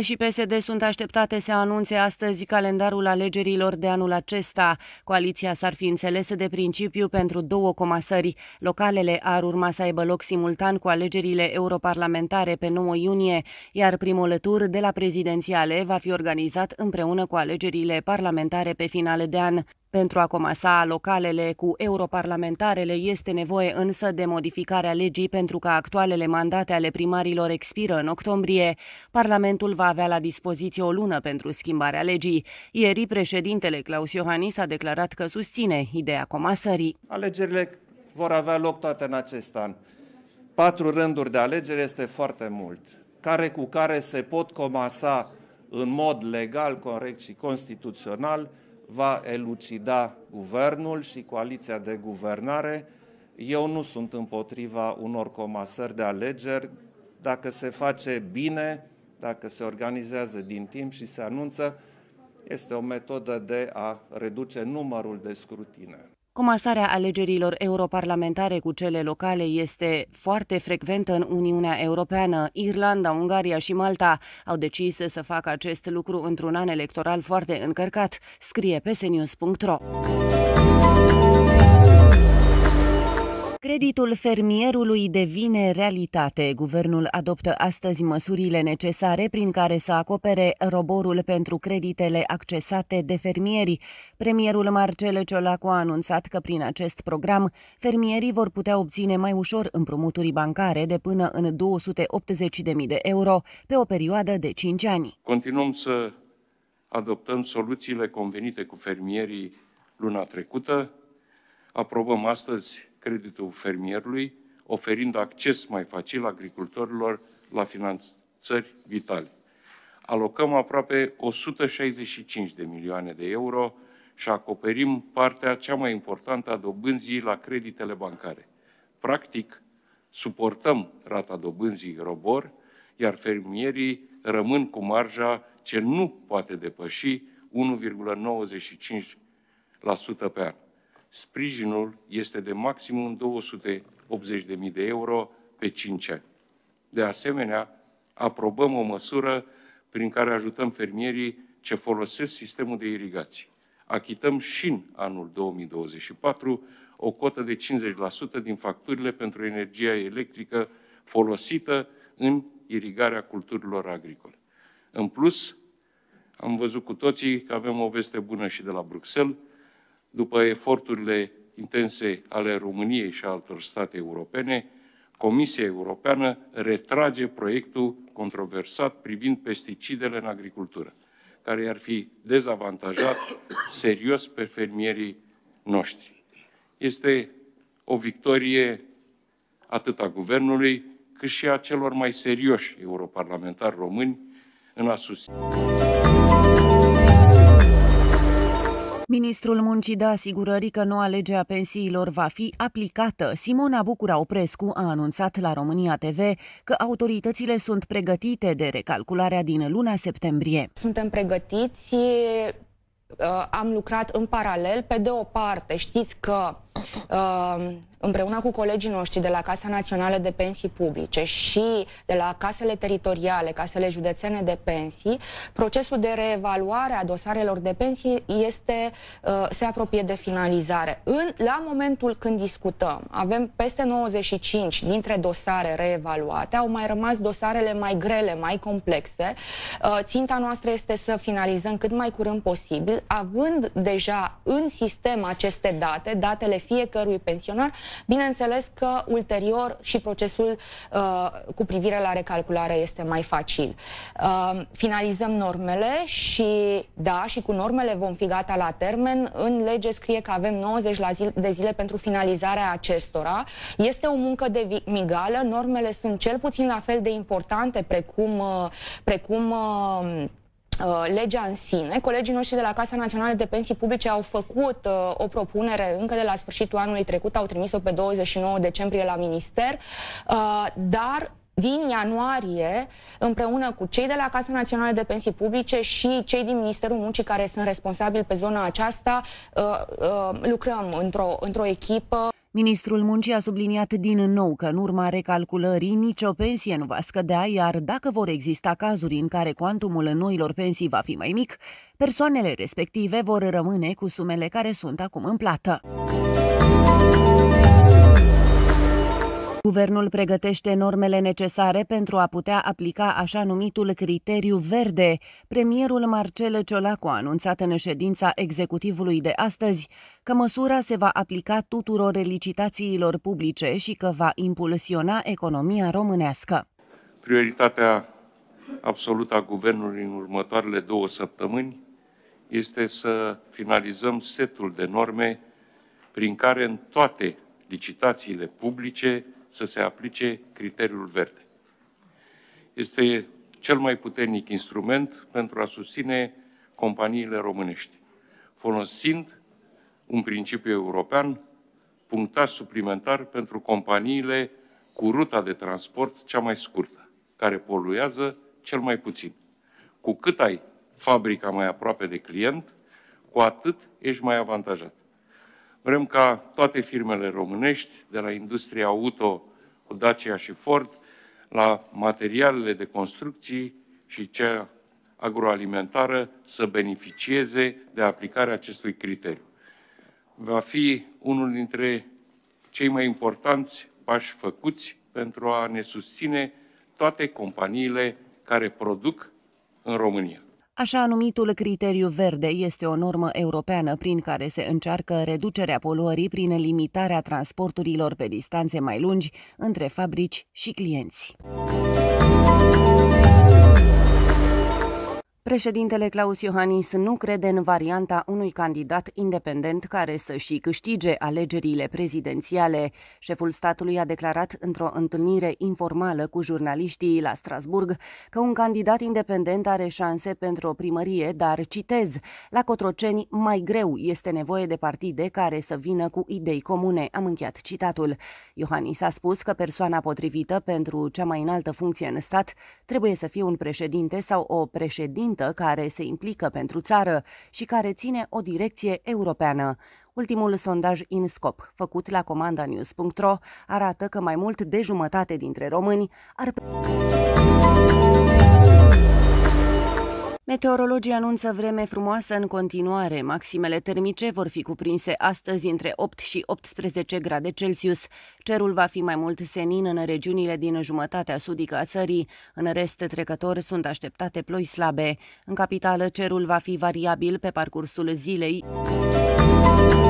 și PSD sunt așteptate să anunțe astăzi calendarul alegerilor de anul acesta. Coaliția s-ar fi înțelesă de principiu pentru două comasări. Localele ar urma să aibă loc simultan cu alegerile europarlamentare pe 9 iunie, iar primul tur de la prezidențiale va fi organizat împreună cu alegerile parlamentare pe final de an. Pentru a comasa localele cu europarlamentarele este nevoie însă de modificarea legii pentru că actualele mandate ale primarilor expiră în octombrie. Parlamentul va avea la dispoziție o lună pentru schimbarea legii. Ieri președintele Claus Iohannis a declarat că susține ideea comasării. Alegerile vor avea loc toate în acest an. Patru rânduri de alegeri este foarte mult, care cu care se pot comasa în mod legal, corect și constituțional va elucida guvernul și coaliția de guvernare. Eu nu sunt împotriva unor comasări de alegeri. Dacă se face bine, dacă se organizează din timp și se anunță, este o metodă de a reduce numărul de scrutine. Comasarea alegerilor europarlamentare cu cele locale este foarte frecventă în Uniunea Europeană. Irlanda, Ungaria și Malta au decis să facă acest lucru într-un an electoral foarte încărcat, scrie psnews.ro. Creditul fermierului devine realitate. Guvernul adoptă astăzi măsurile necesare prin care să acopere roborul pentru creditele accesate de fermieri. Premierul Marcel Ciolacu a anunțat că prin acest program fermierii vor putea obține mai ușor împrumuturi bancare de până în 280.000 de euro pe o perioadă de 5 ani. Continuăm să adoptăm soluțiile convenite cu fermierii luna trecută. Aprobăm astăzi creditul fermierului, oferind acces mai facil agricultorilor la finanțări vitale. Alocăm aproape 165 de milioane de euro și acoperim partea cea mai importantă a dobânzii la creditele bancare. Practic, suportăm rata dobânzii robor, iar fermierii rămân cu marja ce nu poate depăși 1,95% pe an. Sprijinul este de maximum 280.000 de euro pe 5 ani. De asemenea, aprobăm o măsură prin care ajutăm fermierii ce folosesc sistemul de irigații. Achităm și în anul 2024 o cotă de 50% din facturile pentru energia electrică folosită în irigarea culturilor agricole. În plus, am văzut cu toții că avem o veste bună și de la Bruxelles, după eforturile intense ale României și altor state europene, Comisia Europeană retrage proiectul controversat privind pesticidele în agricultură, care ar fi dezavantajat serios pe fermierii noștri. Este o victorie atât a Guvernului, cât și a celor mai serioși europarlamentari români în a susține. Ministrul Muncii de asigurări că noua lege a pensiilor va fi aplicată. Simona Bucura Oprescu a anunțat la România TV că autoritățile sunt pregătite de recalcularea din luna septembrie. Suntem pregătiți, uh, am lucrat în paralel. Pe de o parte, știți că Ehm, împreună cu colegii noștri de la Casa Națională de Pensii Publice și de la casele teritoriale, casele județene de pensii, procesul de reevaluare a dosarelor de pensii este, eh, se apropie de finalizare. În, la momentul când discutăm, avem peste 95 dintre dosare reevaluate, au mai rămas dosarele mai grele, mai complexe. Eh, ținta noastră este să finalizăm cât mai curând posibil, având deja în sistem aceste date, datele fiecărui pensionar. Bineînțeles că ulterior și procesul uh, cu privire la recalculare este mai facil. Uh, finalizăm normele și, da, și cu normele vom fi gata la termen. În lege scrie că avem 90 de zile pentru finalizarea acestora. Este o muncă de migală, normele sunt cel puțin la fel de importante precum, uh, precum uh, Uh, legea în sine. Colegii noștri de la Casa Națională de Pensii Publice au făcut uh, o propunere încă de la sfârșitul anului trecut, au trimis-o pe 29 decembrie la minister, uh, dar din ianuarie, împreună cu cei de la Casa Națională de Pensii Publice și cei din Ministerul Muncii care sunt responsabili pe zona aceasta, uh, uh lucrăm într-o, într-o echipă. Ministrul Muncii a subliniat din nou că în urma recalculării nicio pensie nu va scădea, iar dacă vor exista cazuri în care cuantumul noilor pensii va fi mai mic, persoanele respective vor rămâne cu sumele care sunt acum în plată. guvernul pregătește normele necesare pentru a putea aplica așa numitul criteriu verde. Premierul Marcel Ciolacu a anunțat în ședința executivului de astăzi că măsura se va aplica tuturor licitațiilor publice și că va impulsiona economia românească. Prioritatea absolută a guvernului în următoarele două săptămâni este să finalizăm setul de norme prin care în toate licitațiile publice să se aplice criteriul verde. Este cel mai puternic instrument pentru a susține companiile românești, folosind un principiu european, punctaj suplimentar pentru companiile cu ruta de transport cea mai scurtă, care poluează cel mai puțin. Cu cât ai fabrica mai aproape de client, cu atât ești mai avantajat. Vrem ca toate firmele românești, de la industria auto cu Dacia și Ford, la materialele de construcții și cea agroalimentară să beneficieze de aplicarea acestui criteriu. Va fi unul dintre cei mai importanți pași făcuți pentru a ne susține toate companiile care produc în România. Așa numitul criteriu verde este o normă europeană prin care se încearcă reducerea poluării prin limitarea transporturilor pe distanțe mai lungi între fabrici și clienți. Muzica Președintele Claus Iohannis nu crede în varianta unui candidat independent care să și câștige alegerile prezidențiale. Șeful statului a declarat într-o întâlnire informală cu jurnaliștii la Strasburg că un candidat independent are șanse pentru o primărie, dar citez, la Cotroceni mai greu este nevoie de partide care să vină cu idei comune. Am încheiat citatul. Iohannis a spus că persoana potrivită pentru cea mai înaltă funcție în stat trebuie să fie un președinte sau o președinte eficientă care se implică pentru țară și care ține o direcție europeană. Ultimul sondaj INSCOP, făcut la comanda news.ro, arată că mai mult de jumătate dintre români ar... Meteorologii anunță vreme frumoasă în continuare. Maximele termice vor fi cuprinse astăzi între 8 și 18 grade Celsius. Cerul va fi mai mult senin în regiunile din jumătatea sudică a țării. În rest, trecător sunt așteptate ploi slabe. În capitală, cerul va fi variabil pe parcursul zilei. Muzica